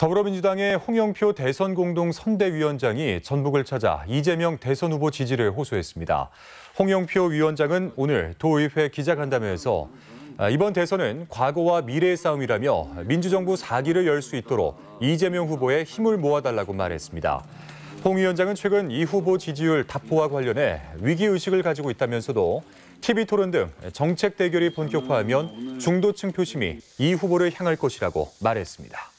더불어민주당의 홍영표 대선 공동 선대위원장이 전북을 찾아 이재명 대선 후보 지지를 호소했습니다. 홍영표 위원장은 오늘 도의회 기자간담회에서 아, 이번 대선은 과거와 미래의 싸움이라며 민주정부 4기를 열 수 있도록 이재명 후보에 힘을 모아달라고 말했습니다. 홍 위원장은 최근 이 후보 지지율 답보와 관련해 위기의식을 가지고 있다면서도 TV 토론 등 정책 대결이 본격화하면 중도층 표심이 이 후보를 향할 것이라고 말했습니다.